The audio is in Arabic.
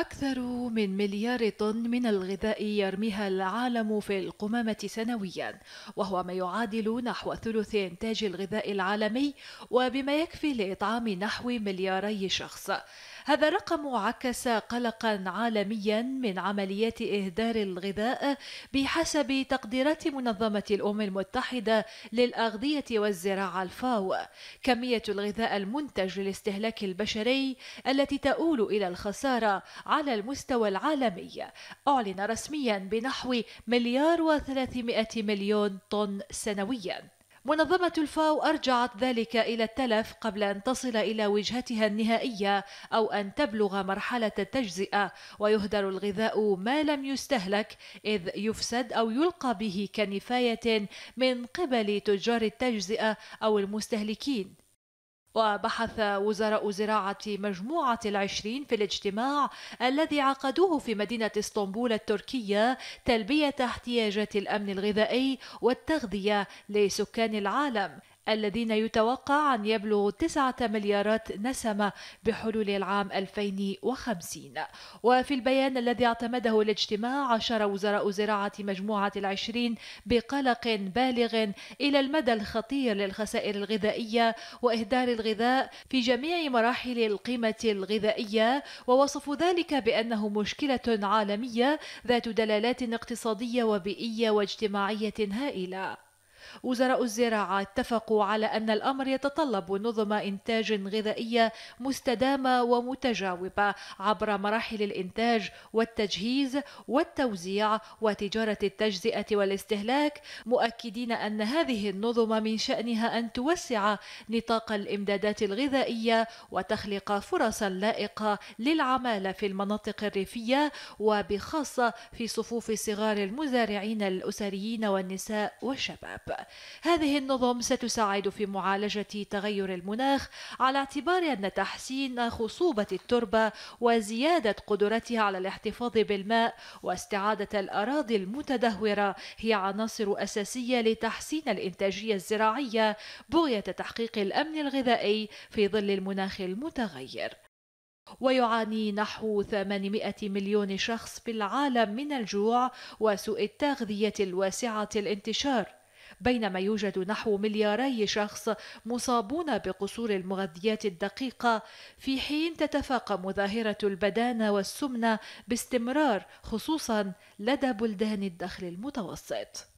أكثر من مليار طن من الغذاء يرميها العالم في القمامة سنويا وهو ما يعادل نحو ثلث إنتاج الغذاء العالمي وبما يكفي لإطعام نحو ملياري شخص هذا الرقم عكس قلقا عالميا من عمليات إهدار الغذاء بحسب تقديرات منظمة الأمم المتحدة للأغذية والزراعة الفاو كمية الغذاء المنتج للاستهلاك البشري التي تؤول إلى الخسارة على المستوى العالمي أعلن رسميا بنحو مليار وثلاثمائة مليون طن سنويا منظمة الفاو أرجعت ذلك إلى التلف قبل أن تصل إلى وجهتها النهائية أو أن تبلغ مرحلة التجزئة ويهدر الغذاء ما لم يستهلك إذ يفسد أو يلقى به كنفاية من قبل تجار التجزئة أو المستهلكين وبحث وزراء زراعة مجموعة العشرين في الاجتماع الذي عقدوه في مدينة اسطنبول التركية تلبية احتياجات الأمن الغذائي والتغذية لسكان العالم الذين يتوقع أن يبلغ 9 مليارات نسمة بحلول العام 2050 وفي البيان الذي اعتمده الاجتماع عشر وزراء زراعة مجموعة العشرين بقلق بالغ إلى المدى الخطير للخسائر الغذائية وإهدار الغذاء في جميع مراحل القيمة الغذائية ووصف ذلك بأنه مشكلة عالمية ذات دلالات اقتصادية وبيئية واجتماعية هائلة وزراء الزراعة اتفقوا على أن الأمر يتطلب نظم إنتاج غذائية مستدامة ومتجاوبة عبر مراحل الإنتاج والتجهيز والتوزيع وتجارة التجزئة والاستهلاك مؤكدين أن هذه النظم من شأنها أن توسع نطاق الإمدادات الغذائية وتخلق فرصا لائقة للعمالة في المناطق الريفية وبخاصة في صفوف صغار المزارعين الأسريين والنساء والشباب هذه النظم ستساعد في معالجة تغير المناخ على اعتبار أن تحسين خصوبة التربة وزيادة قدرتها على الاحتفاظ بالماء واستعادة الأراضي المتدهورة هي عناصر أساسية لتحسين الإنتاجية الزراعية بغية تحقيق الأمن الغذائي في ظل المناخ المتغير. ويعاني نحو 800 مليون شخص في العالم من الجوع وسوء التغذية الواسعة الانتشار بينما يوجد نحو ملياري شخص مصابون بقصور المغذيات الدقيقة في حين تتفاقم ظاهرة البدانة والسمنة باستمرار خصوصا لدى بلدان الدخل المتوسط